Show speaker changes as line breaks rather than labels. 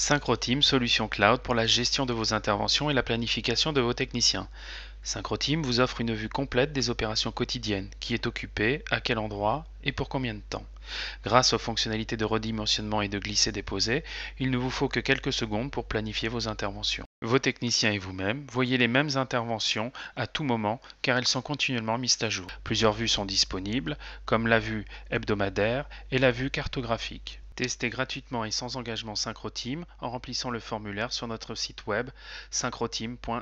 SynchroTeam, solution cloud pour la gestion de vos interventions et la planification de vos techniciens. SynchroTeam vous offre une vue complète des opérations quotidiennes, qui est occupé, à quel endroit et pour combien de temps. Grâce aux fonctionnalités de redimensionnement et de glisser-déposer, il ne vous faut que quelques secondes pour planifier vos interventions. Vos techniciens et vous-même voyez les mêmes interventions à tout moment car elles sont continuellement mises à jour. Plusieurs vues sont disponibles, comme la vue hebdomadaire et la vue cartographique. Testez gratuitement et sans engagement SynchroTeam en remplissant le formulaire sur notre site web synchroteam.fr.